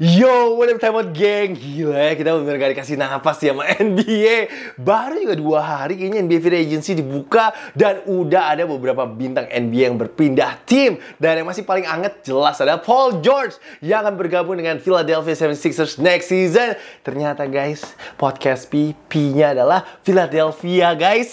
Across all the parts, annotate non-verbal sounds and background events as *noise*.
Yo, what up time out geng? Gila ya, kita bener gak dikasih nafas ya sama *laughs* NBA. Baru juga dua hari ini NBA Free Agency dibuka dan udah ada beberapa bintang NBA yang berpindah tim. Dan yang masih paling anget jelas adalah Paul George yang akan bergabung dengan Philadelphia 76ers next season. Ternyata guys, podcast PP-nya adalah Philadelphia guys.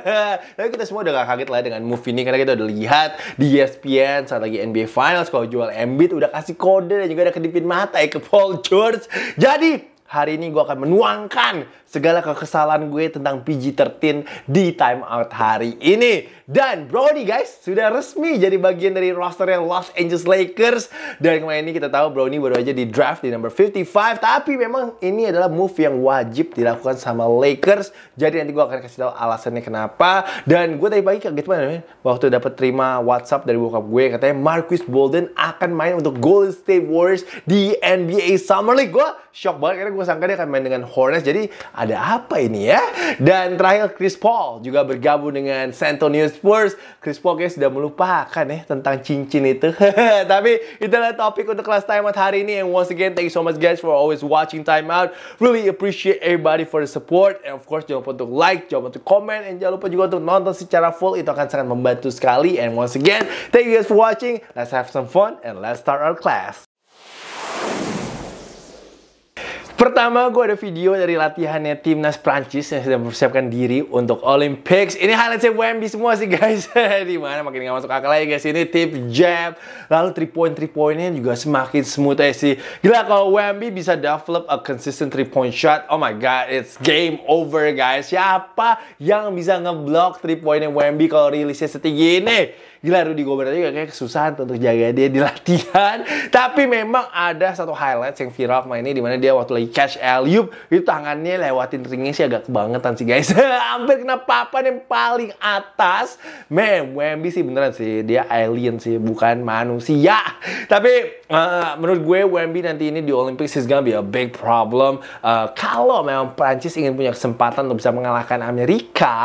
*laughs* Tapi kita semua udah gak kaget lah dengan move ini karena kita udah lihat di ESPN saat lagi NBA Finals kalau jual Embiid udah kasih kode dan juga ada kedipin mata ya ke Paul George. Jadi hari ini gue akan menuangkan segala kekesalan gue tentang PG-13 di time out hari ini. Dan Brody guys, sudah resmi jadi bagian dari roster yang Los Angeles Lakers. Dan kemarin ini kita tahu Brody baru aja di draft di number 55. Tapi memang ini adalah move yang wajib dilakukan sama Lakers. Jadi nanti gue akan kasih tahu alasannya kenapa. Dan gue tadi pagi kaget banget waktu dapat terima WhatsApp dari bokap gue katanya Marcus Bolden akan main untuk Golden State Warriors di NBA Summer League. Gue shock banget karena gue sangka dia akan main dengan Hornets. Jadi ada apa ini ya? Dan terakhir Chris Paul juga bergabung dengan San Antonio Spurs. Chris Paul guys sudah melupakan ya tentang cincin itu. *laughs* Tapi itulah topik untuk kelas timeout hari ini. And once again, thank you so much guys for always watching timeout. Really appreciate everybody for the support. And of course, jangan lupa untuk like, jangan lupa untuk comment, and jangan lupa juga untuk nonton secara full. Itu akan sangat membantu sekali. And once again, thank you guys for watching. Let's have some fun and let's start our class. Pertama, gue ada video dari latihannya timnas Prancis yang sedang mempersiapkan diri untuk Olympics. Ini highlight saya WMB semua sih guys. *laughs* di mana makin nggak masuk akal lagi guys. Ini tip jab. Lalu 3 point 3 pointnya juga semakin smooth aja eh, sih. Gila kalau WMB bisa develop a consistent 3 point shot. Oh my god, it's game over guys. Siapa yang bisa ngeblok 3 pointnya WMB kalau rilisnya setinggi ini? gila Rudy Gobert juga kayak kesusahan untuk jaga dia di latihan. *laughs* Tapi memang ada satu highlight yang viral kemarin ini di mana dia waktu lagi catch Eliup itu tangannya lewatin ringnya sih agak kebangetan sih guys. *laughs* Hampir kena papan yang paling atas. Mem, Wemby sih beneran sih dia alien sih bukan manusia. *laughs* Tapi uh, menurut gue Wemby nanti ini di Olympics is gonna be a big problem. Uh, kalau memang Prancis ingin punya kesempatan untuk bisa mengalahkan Amerika,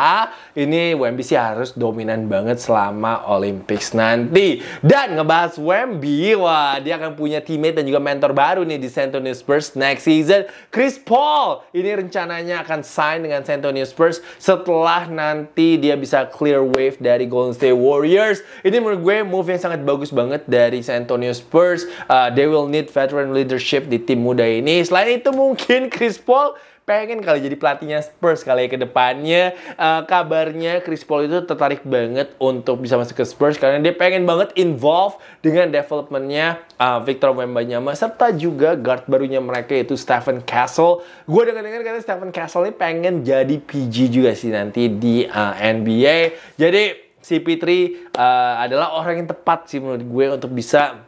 ini Wemby sih harus dominan banget selama Olympics nanti. Dan ngebahas Wemby, wah dia akan punya teammate dan juga mentor baru nih di San Antonio Spurs next season. Chris Paul, ini rencananya akan sign dengan San Antonio Spurs setelah nanti dia bisa clear wave dari Golden State Warriors. Ini menurut gue move yang sangat bagus banget dari San Antonio Spurs. Uh, they will need veteran leadership di tim muda ini. Selain itu mungkin Chris Paul pengen kali jadi pelatihnya Spurs kali ya ke depannya. Uh, kabarnya Chris Paul itu tertarik banget untuk bisa masuk ke Spurs karena dia pengen banget involve dengan developmentnya uh, Victor Wembanyama serta juga guard barunya mereka yaitu Stephen Castle. Gue dengar-dengar kata Stephen Castle ini pengen jadi PG juga sih nanti di uh, eh, NBA. Jadi CP3 uh, adalah orang yang tepat sih menurut gue untuk bisa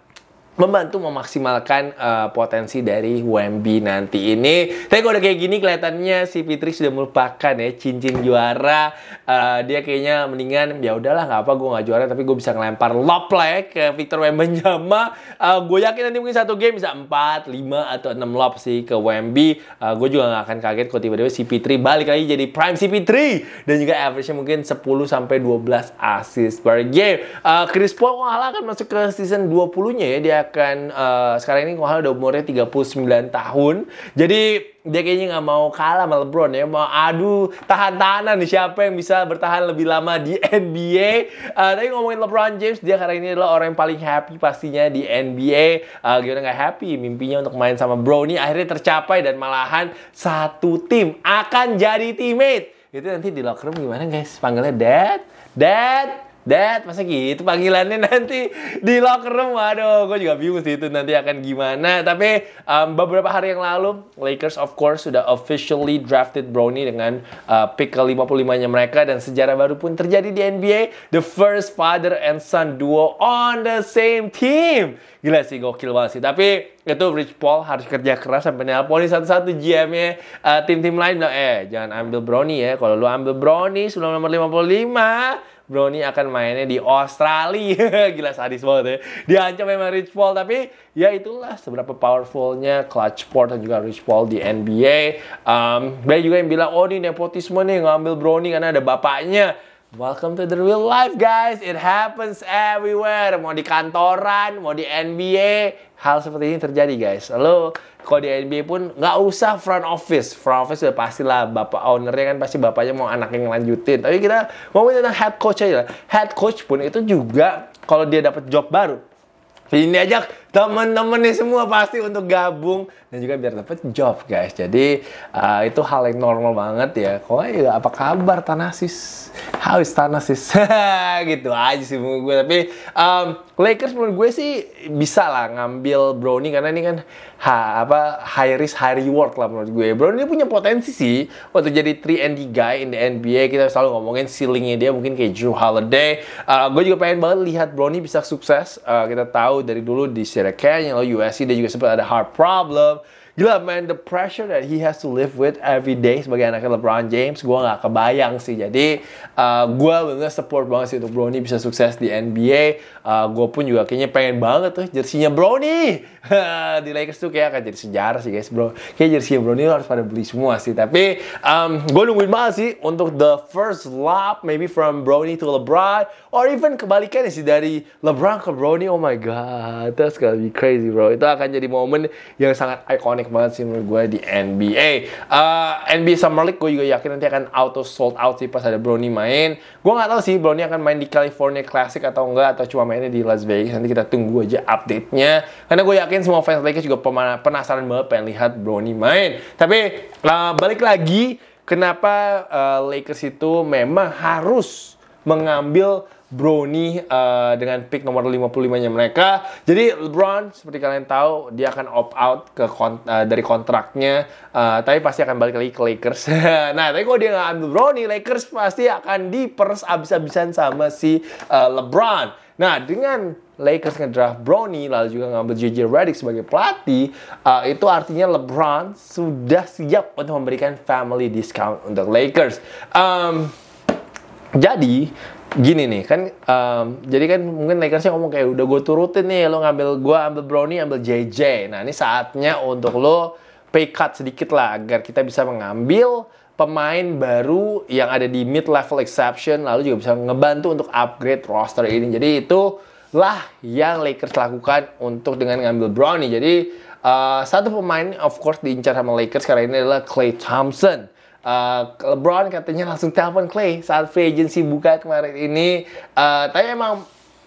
membantu memaksimalkan uh, potensi dari WMB nanti ini. Tapi kalau udah kayak gini kelihatannya si Fitri sudah melupakan ya cincin juara. Uh, dia kayaknya mendingan ya udahlah nggak apa gue nggak juara tapi gue bisa ngelempar lob lah ya ke Victor Wembanyama. Uh, eh, gue yakin nanti mungkin satu game bisa 4, 5 atau 6 lob sih ke WMB. Uh, gue juga nggak akan kaget kalau tiba-tiba si Fitri balik lagi jadi prime si Fitri dan juga average-nya mungkin 10 sampai 12 assist per game. Uh, Chris Paul malah akan masuk ke season 20-nya ya dia akan uh, sekarang ini Kawhi udah umurnya 39 tahun. Jadi dia kayaknya nggak mau kalah sama LeBron ya. Mau adu tahan-tahanan nih siapa yang bisa bertahan lebih lama di *laughs* NBA. Uh, eh, tapi ngomongin LeBron James, dia karena ini adalah orang yang paling happy pastinya di NBA. Uh, eh, gimana nggak happy? Mimpinya untuk main sama Brownie akhirnya tercapai dan malahan satu tim akan jadi teammate. Itu nanti di locker room gimana guys? Panggilnya Dad, Dad, Dad, masa gitu panggilannya nanti di locker room? Waduh, gue juga bingung sih itu nanti akan gimana. Tapi um, beberapa hari yang lalu, Lakers of course sudah officially drafted Brony dengan uh, pick ke-55-nya mereka. Dan sejarah baru pun terjadi di NBA. The first father and son duo on the same team. Gila sih, gokil banget sih. Tapi itu Rich Paul harus kerja keras sampai nelponin satu-satu GM-nya uh, tim-tim lain bilang, eh jangan ambil Brony ya. Kalau lu ambil Brony sebelum nomor 55, Brownie akan mainnya di Australia. *laughs* Gila sadis banget ya. Diancam memang Rich Paul tapi ya itulah seberapa powerfulnya clutch Sport dan juga Rich Paul di NBA. Um, banyak juga yang bilang oh ini nepotisme nih ngambil Brownie karena ada bapaknya. Welcome to the real life guys. It happens everywhere. Mau di kantoran, mau di NBA, hal seperti ini terjadi guys. Halo kalau di NBA pun nggak usah front office front office pasti pastilah bapak ownernya kan pasti bapaknya mau anaknya ngelanjutin tapi kita ngomongin tentang head coach aja lah head coach pun itu juga kalau dia dapat job baru ini aja temen-temen nih semua pasti untuk gabung dan juga biar dapat job guys. Jadi uh, itu hal yang normal banget ya. Kok ya apa kabar Tanasis? How is Tanasis? *laughs* gitu aja sih menurut gue. Tapi um, Lakers menurut gue sih bisa lah ngambil Brownie karena ini kan ha, apa high risk high reward lah menurut gue. Brownie punya potensi sih untuk jadi 3 and D guy in the NBA. Kita selalu ngomongin ceilingnya dia mungkin kayak Drew Holiday. Uh, gue juga pengen banget lihat Brownie bisa sukses. Uh, kita tahu dari dulu di Jared Canyon, lalu USC dia juga sempat ada hard problem Gila man, the pressure that he has to live with every day sebagai anaknya LeBron James, gue nggak kebayang sih. Jadi uh, gue bener support banget sih untuk Brownie bisa sukses di NBA. Uh, gue pun juga kayaknya pengen banget tuh jersinya Brownie *laughs* di Lakers tuh kayak akan jadi sejarah sih guys bro. Kayak jersinya Brownie harus pada beli semua sih. Tapi um, gue nungguin banget sih untuk the first lap maybe from Brownie to LeBron or even kebalikannya sih dari LeBron ke Brownie. Oh my god, that's gonna be crazy bro. Itu akan jadi momen yang sangat ikonik ikonik banget sih menurut gue di NBA. Uh, eh, NBA Summer League gue juga yakin nanti akan auto sold out sih pas ada Brony main. Gue nggak tahu sih Brony akan main di California Classic atau enggak atau cuma mainnya di Las Vegas. Nanti kita tunggu aja update-nya. Karena gue yakin semua fans Lakers juga penasaran banget pengen lihat Brony main. Tapi uh, balik lagi kenapa uh, Lakers itu memang harus mengambil Brownie uh, eh, dengan pick nomor 55-nya mereka. Jadi LeBron seperti kalian tahu dia akan opt out ke kont uh, eh, dari kontraknya, uh, tapi pasti akan balik lagi ke Lakers. *laughs* nah, tapi kalau dia nggak ambil Brownie, Lakers pasti akan dipers abis-abisan sama si uh, LeBron. Nah, dengan Lakers ngedraft Brownie lalu juga ngambil JJ Redick sebagai pelatih, uh, itu artinya LeBron sudah siap untuk memberikan family discount untuk Lakers. Um, jadi gini nih kan um, jadi kan mungkin Lakersnya ngomong kayak udah gue turutin nih lo ngambil gue ambil Brownie ambil JJ nah ini saatnya untuk lo pay cut sedikit lah agar kita bisa mengambil pemain baru yang ada di mid level exception lalu juga bisa ngebantu untuk upgrade roster ini jadi itu lah yang Lakers lakukan untuk dengan ngambil Brownie jadi uh, satu pemain of course diincar sama Lakers karena ini adalah Clay Thompson uh, LeBron katanya langsung telepon Clay saat free agency buka kemarin ini. Uh, tapi emang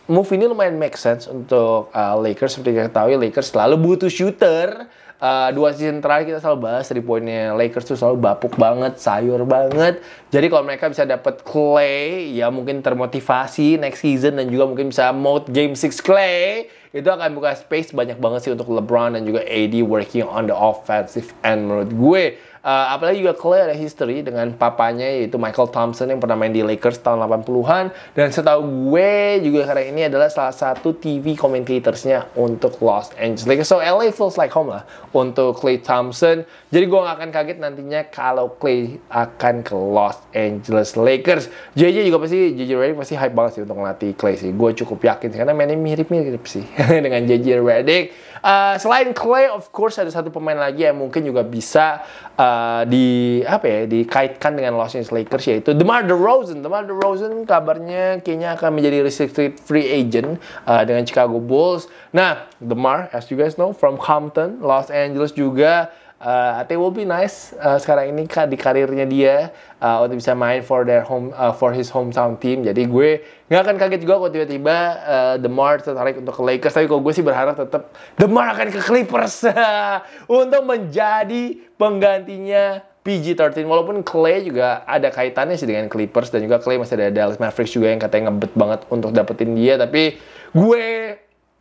move ini lumayan make sense untuk uh, Lakers seperti yang ketahui Lakers selalu butuh shooter. Uh, dua season terakhir kita selalu bahas dari poinnya Lakers tuh selalu bapuk banget, sayur banget. Jadi kalau mereka bisa dapat Clay, ya mungkin termotivasi next season dan juga mungkin bisa mode Game Six Clay itu akan buka space banyak banget sih untuk LeBron dan juga AD working on the offensive end menurut gue uh, apalagi juga Clay ada history dengan papanya yaitu Michael Thompson yang pernah main di Lakers tahun 80-an dan setahu gue juga karena ini adalah salah satu TV commentatorsnya untuk Los Angeles Lakers so LA feels like home lah untuk Clay Thompson jadi gue gak akan kaget nantinya kalau Clay akan ke Los Angeles Lakers JJ juga pasti JJ Redick pasti hype banget sih untuk ngelatih Clay sih gue cukup yakin sih karena mainnya mirip-mirip sih *laughs* *laughs* dengan JJ Redick. Uh, selain Clay, of course ada satu pemain lagi yang mungkin juga bisa uh, di apa ya dikaitkan dengan Los Angeles Lakers yaitu DeMar DeRozan. DeMar DeRozan kabarnya kayaknya akan menjadi restricted free agent uh, dengan Chicago Bulls. Nah, DeMar, as you guys know, from Compton, Los Angeles juga uh, they will be nice uh, sekarang ini kak di karirnya dia uh, untuk bisa main for their home uh, for his hometown team jadi gue nggak akan kaget juga kalau tiba-tiba uh, Demar tertarik untuk ke Lakers tapi kalau gue sih berharap tetap the Demar akan ke Clippers *laughs* untuk menjadi penggantinya PG-13 walaupun Clay juga ada kaitannya sih dengan Clippers dan juga Clay masih ada Dallas Mavericks juga yang katanya ngebet banget untuk dapetin dia tapi gue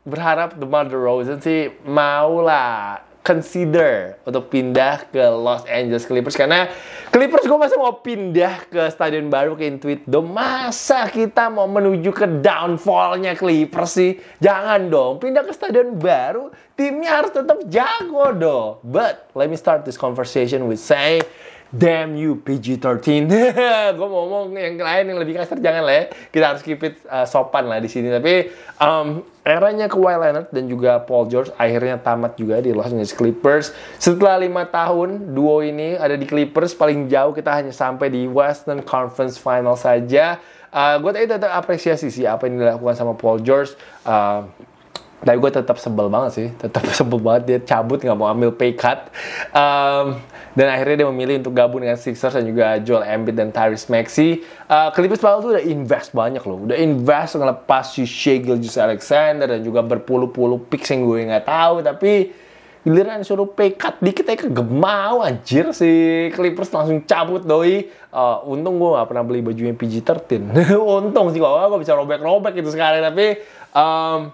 berharap the the Rosen sih mau lah consider untuk pindah ke Los Angeles Clippers karena Clippers gue masih mau pindah ke stadion baru ke Intuit Dome masa kita mau menuju ke downfallnya Clippers sih jangan dong pindah ke stadion baru timnya harus tetap jago dong but let me start this conversation with say Damn you PG-13. *laughs* gue mau ngomong yang lain yang lebih kasar jangan lah ya. Kita harus keep it uh, sopan lah di sini. Tapi um, eranya Kawhi Leonard dan juga Paul George akhirnya tamat juga di Los Angeles Clippers. Setelah lima tahun, duo ini ada di Clippers paling jauh kita hanya sampai di Western Conference Final saja. Uh, gue tadi tetap apresiasi sih apa yang dilakukan sama Paul George. Uh, tapi gue tetap sebel banget sih tetap *laughs* sebel banget dia cabut nggak mau ambil pay cut um, dan akhirnya dia memilih untuk gabung dengan Sixers dan juga Joel Embiid dan Tyrese Maxey uh, Clippers padahal tuh udah invest banyak loh udah invest ngelepas si Shea Gilgis Alexander dan juga berpuluh-puluh pick yang gue nggak tahu tapi giliran suruh pay cut dikit aja kegemau anjir si Clippers langsung cabut doi uh, untung gue nggak pernah beli bajunya PG-13 *laughs* untung sih kok gue bisa robek-robek gitu sekarang tapi um,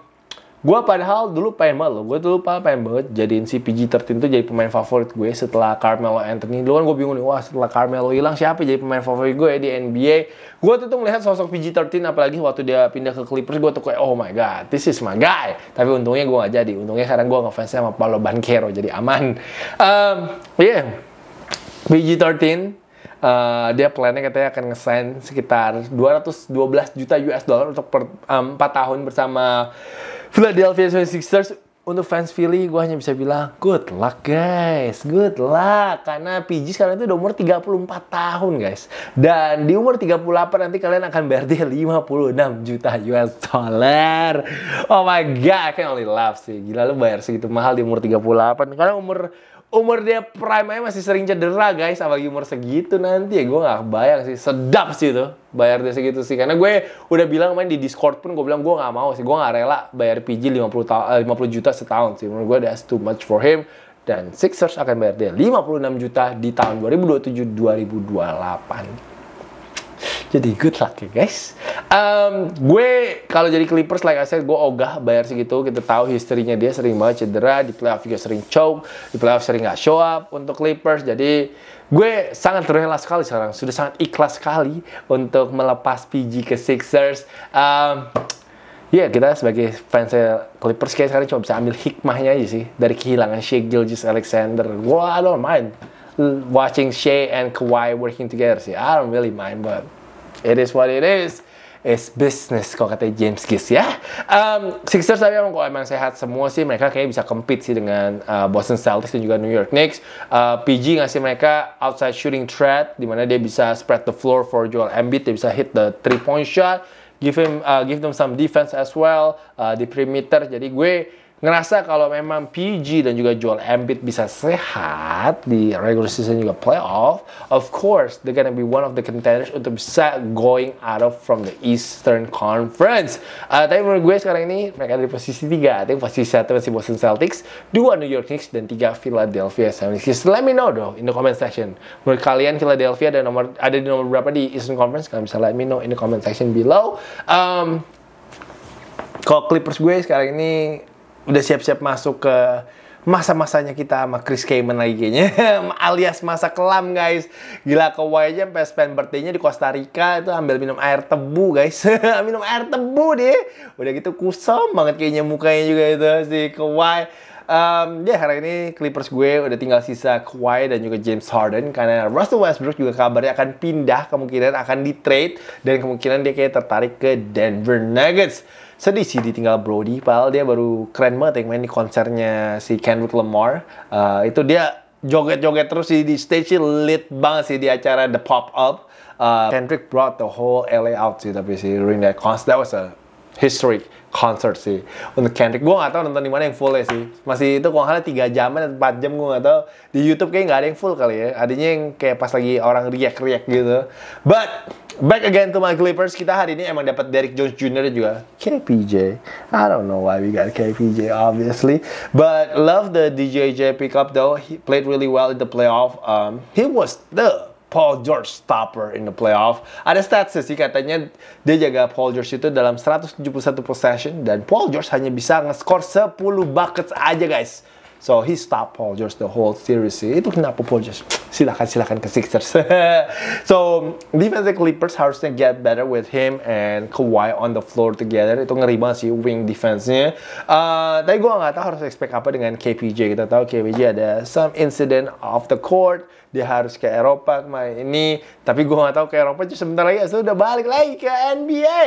Gue padahal dulu pengen banget loh, gue tuh lupa pengen banget jadiin si PG-13 tuh jadi pemain favorit gue setelah Carmelo Anthony. Dulu kan gue bingung nih, wah setelah Carmelo hilang siapa jadi pemain favorit gue di NBA. Gue tuh, tuh melihat sosok PG-13 apalagi waktu dia pindah ke Clippers, gue tuh kayak oh my god, this is my guy. Tapi untungnya gue gak jadi, untungnya sekarang gue ngefans sama Paolo Banchero jadi aman. Um, yeah, PG-13 Uh, dia plannya katanya akan ngesign sekitar 212 juta US dollar untuk per, um, 4 tahun bersama Philadelphia 76ers untuk fans Philly, gue hanya bisa bilang, good luck guys, good luck. Karena PG sekarang itu udah umur 34 tahun guys. Dan di umur 38 nanti kalian akan bayar dia 56 juta US dollar. Oh my god, I can only laugh sih. Gila lu bayar segitu mahal di umur 38. Karena umur umur dia prime aja masih sering cedera guys apalagi umur segitu nanti ya gue nggak bayang sih sedap sih tuh bayar dia segitu sih karena gue udah bilang main di discord pun gue bilang gue nggak mau sih gue nggak rela bayar PG 50 ta- 50 eh, juta setahun sih menurut gue that's too much for him dan Sixers akan bayar dia 56 juta di tahun 2027 2028 jadi good luck ya guys. Um, gue kalau jadi Clippers like I said gue ogah bayar segitu. Kita tahu historinya dia sering banget cedera, di playoff juga sering choke, di playoff sering gak show up untuk Clippers. Jadi gue sangat rela sekali sekarang, sudah sangat ikhlas sekali untuk melepas PG ke Sixers. Um, Ya, yeah, kita sebagai fans Clippers kayak sekarang cuma bisa ambil hikmahnya aja sih dari kehilangan Shea Gilgis Alexander. Well, I don't mind watching Shea and Kawhi working together sih. I don't really mind, but It is what it is. It's business kalau kata James Gis ya. Um, Sixers tapi emang kalau emang sehat semua sih mereka kayak bisa compete sih dengan uh, Boston Celtics dan juga New York Knicks. Uh, PG ngasih mereka outside shooting threat di mana dia bisa spread the floor for Joel Embiid, dia bisa hit the three point shot, give him uh, give them some defense as well uh, di perimeter. Jadi gue ngerasa kalau memang PG dan juga Joel Embiid bisa sehat di regular season juga playoff, of course they're gonna be one of the contenders untuk bisa going out of from the Eastern Conference. Uh, tapi menurut gue sekarang ini mereka ada di posisi 3, tapi posisi 1 masih Boston Celtics, dua New York Knicks, dan tiga Philadelphia 76ers. Let me know though in the comment section. Menurut kalian Philadelphia ada nomor ada di nomor berapa di Eastern Conference? Kalian bisa let me know in the comment section below. Um, kalau Clippers gue sekarang ini udah siap-siap masuk ke masa-masanya kita sama Chris Kamen lagi kayaknya *laughs* alias masa kelam guys gila ke aja sampai spend birthday-nya di Costa Rica itu ambil minum air tebu guys *laughs* minum air tebu deh udah gitu kusam banget kayaknya mukanya juga itu si ke um, ya yeah, hari ini Clippers gue udah tinggal sisa Kawhi dan juga James Harden karena Russell Westbrook juga kabarnya akan pindah kemungkinan akan di trade dan kemungkinan dia kayak tertarik ke Denver Nuggets sedih sih ditinggal Brody padahal dia baru keren banget yang main di konsernya si Kendrick Lamar uh, itu dia joget-joget terus sih di stage sih lit banget sih di acara The Pop Up uh, Kendrick brought the whole LA out sih tapi sih during that concert that was a history concert sih untuk Kendrick gue gak tau nonton di mana yang full sih masih itu kurang nggak tiga jam atau empat jam gue gak tau di YouTube kayaknya gak ada yang full kali ya adanya yang kayak pas lagi orang riak riak gitu but back again to my Clippers kita hari ini emang dapat Derek Jones Jr juga KPJ I don't know why we got KPJ obviously but love the DJJ pickup though he played really well in the playoff um, he was the Paul George stopper in the playoff. Ada stats sih katanya dia jaga Paul George itu dalam 171 possession dan Paul George hanya bisa nge-score 10 buckets aja guys. So he stopped Paul George the whole series. Itu kenapa Paul George? silakan silakan ke Sixers. *laughs* so defensive Clippers harusnya get better with him and Kawhi on the floor together. Itu ngeri banget sih wing defense-nya. Uh, tapi gue nggak tahu harus expect apa dengan KPJ. Kita tahu KPJ ada some incident off the court. Dia harus ke Eropa kemarin ini. Tapi gue nggak tahu ke Eropa. aja sebentar lagi sudah balik lagi ke NBA.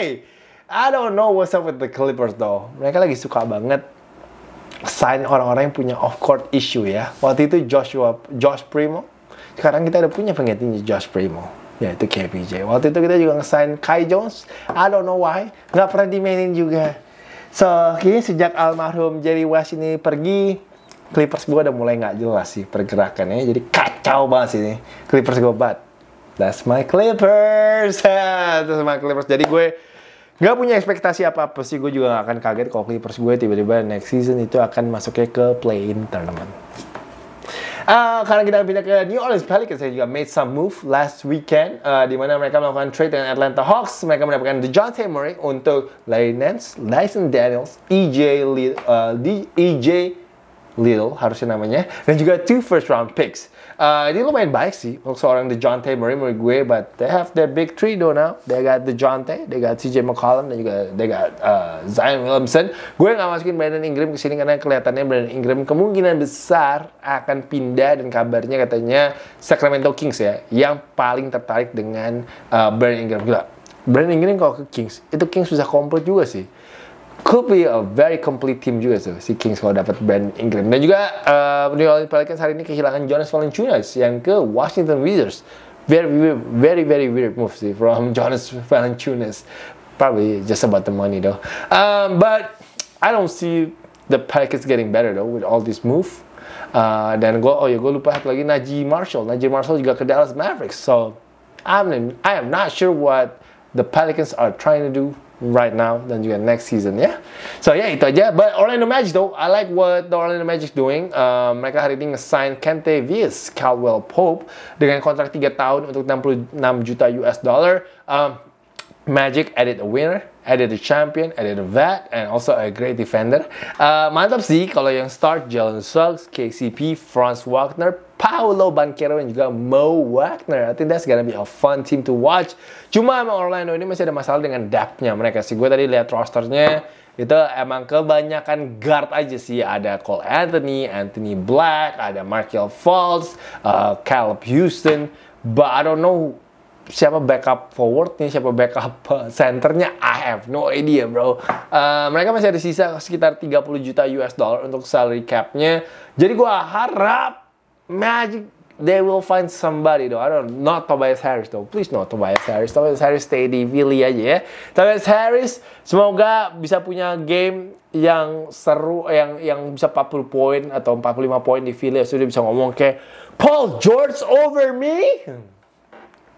I don't know what's up with the Clippers though. Mereka lagi suka banget sign orang-orang yang punya off court issue ya. Waktu itu Joshua Josh Primo. Sekarang kita udah punya penggantinya Josh Primo yaitu KPJ. Waktu itu kita juga nge Kai Jones. I don't know why, nggak pernah dimainin juga. So, kini sejak almarhum Jerry West ini pergi, Clippers gue udah mulai nggak jelas sih pergerakannya. Jadi kacau banget sih ini. Clippers gue bat That's my Clippers. *laughs* That's my Clippers. Jadi gue Gak punya ekspektasi apa-apa sih, gue juga gak akan kaget kalau Clippers gue tiba-tiba next season itu akan masuknya ke play-in tournament. Uh, karena kita pindah ke New Orleans Pelicans, saya juga made some move last weekend, uh, di mana mereka melakukan trade dengan Atlanta Hawks. Mereka mendapatkan DeJounte Murray untuk Larry Nance, Dyson Daniels, EJ Little, ah, uh, EJ Little harusnya namanya, dan juga two first round picks. Uh, ini lumayan baik sih untuk seorang DeJounte Murray menurut gue, but they have their big three though now. They got The DeJounte, they got CJ McCollum, dan juga they got uh, Zion Williamson. Gue nggak masukin Brandon Ingram ke sini karena kelihatannya Brandon Ingram kemungkinan besar akan pindah dan kabarnya katanya Sacramento Kings ya, yang paling tertarik dengan uh, Brandon Ingram. Gila, Brandon Ingram kalau ke Kings, itu Kings bisa komplit juga sih could be a very complete team juga tuh si Kings kalau dapat Ben Ingram. Dan juga uh, New Orleans Pelicans hari ini kehilangan Jonas Valanciunas yang ke Washington Wizards. Very weird, very very weird move sih from *laughs* Jonas Valanciunas. Probably just about the money though. Um, but I don't see the Pelicans getting better though with all this move. Uh, dan gue oh ya gue lupa satu lagi Najee Marshall. Najee Marshall juga ke Dallas Mavericks. So I'm I am not sure what the Pelicans are trying to do right now dan juga next season ya. So ya yeah, itu aja. But Orlando Magic though, I like what the Orlando Magic doing. Uh, mereka hari ini nge-sign Kente Caldwell Pope dengan kontrak 3 tahun untuk 66 juta US dollar. Um, Magic added a winner, added a champion, added a vet, and also a great defender. Uh, mantap sih kalau yang start Jalen Suggs, KCP, Franz Wagner, Paolo Banquero, dan juga Mo Wagner. I think that's gonna be a fun team to watch. Cuma emang Orlando ini masih ada masalah dengan depth-nya mereka sih. Gue tadi lihat rosternya, itu emang kebanyakan guard aja sih ada Cole Anthony, Anthony Black, ada Markel Falls, uh, Caleb Houston, but I don't know siapa backup forwardnya, siapa backup *laughs* eh, centernya, I have no idea bro. Uh, mereka masih ada sisa sekitar 30 juta US dollar untuk salary capnya. Jadi gue harap Magic they will find somebody though. I don't not Tobias Harris though. Please not Tobias Harris. Tobias Harris stay di Philly aja ya. Tobias Harris semoga bisa punya game yang seru yang yang bisa 40 poin atau 45 poin di Philly sudah bisa ngomong kayak Paul George over me.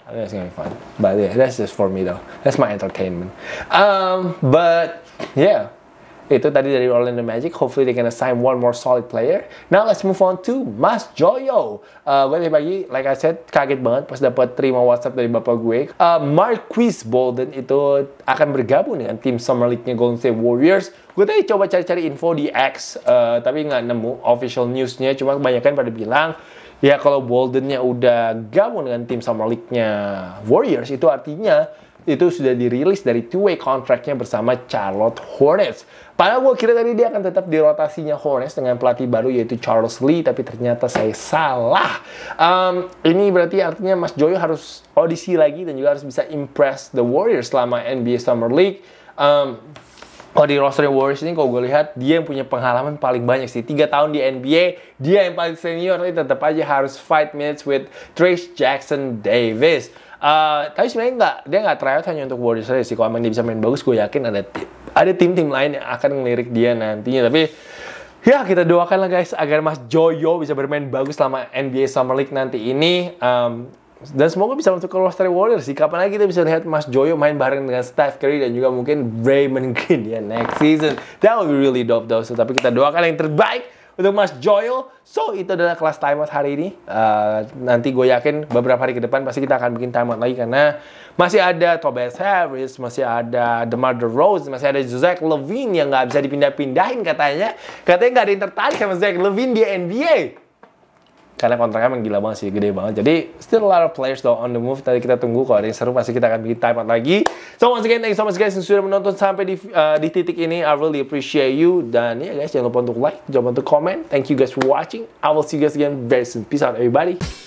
That's gonna be fun. But yeah, that's just for me though. That's my entertainment. Um, but yeah, itu tadi dari Orlando Magic. Hopefully they can assign one more solid player. Now let's move on to Mas Joyo. Uh, gue tadi pagi, like I said, kaget banget pas dapat terima WhatsApp dari bapak gue. Uh, Marquis Bolden itu akan bergabung dengan tim Summer League-nya Golden State Warriors. Gue tadi coba cari-cari info di X, uh, tapi nggak nemu official news-nya. Cuma kebanyakan pada bilang Ya kalau Boldennya udah gabung dengan tim summer league-nya Warriors itu artinya itu sudah dirilis dari two-way contract bersama Charlotte Hornets. Padahal gue kira tadi dia akan tetap di rotasinya Hornets dengan pelatih baru yaitu Charles Lee, tapi ternyata saya salah. Um, ini berarti artinya Mas Joyo harus audisi lagi dan juga harus bisa impress the Warriors selama NBA Summer League. Um, kalau oh, di roster Warriors ini kalau gue lihat dia yang punya pengalaman paling banyak sih. Tiga tahun di NBA, dia yang paling senior tapi tetap aja harus fight minutes with Trace Jackson Davis. Uh, tapi sebenarnya nggak dia nggak tryout hanya untuk Warriors aja sih. Kalau emang dia bisa main bagus, gue yakin ada ada tim-tim lain yang akan ngelirik dia nantinya. Tapi ya kita doakanlah guys agar Mas Joyo bisa bermain bagus selama NBA Summer League nanti ini. Um, dan semoga bisa untuk keluar Warriors sih. Kapan lagi kita bisa lihat Mas Joyo main bareng dengan Steph Curry dan juga mungkin Raymond Green ya next season. That would be really dope though. So, tapi kita doakan yang terbaik untuk Mas Joyo. So, itu adalah kelas timeout hari ini. Uh, nanti gue yakin beberapa hari ke depan pasti kita akan bikin timeout lagi karena masih ada Tobias Harris, masih ada DeMar DeRozan, masih ada Zach Levine yang nggak bisa dipindah-pindahin katanya. Katanya nggak ada yang tertarik sama Zach Levine di NBA karena kontraknya emang gila banget sih, gede banget. Jadi still a lot of players though on the move. Tadi kita tunggu kalau ada yang seru pasti kita akan bikin time out lagi. So once again, thanks so much guys yang sudah menonton sampai di uh, di titik ini. I really appreciate you dan ya yeah, guys jangan lupa untuk like, jangan lupa untuk comment. Thank you guys for watching. I will see you guys again very soon. Peace out everybody.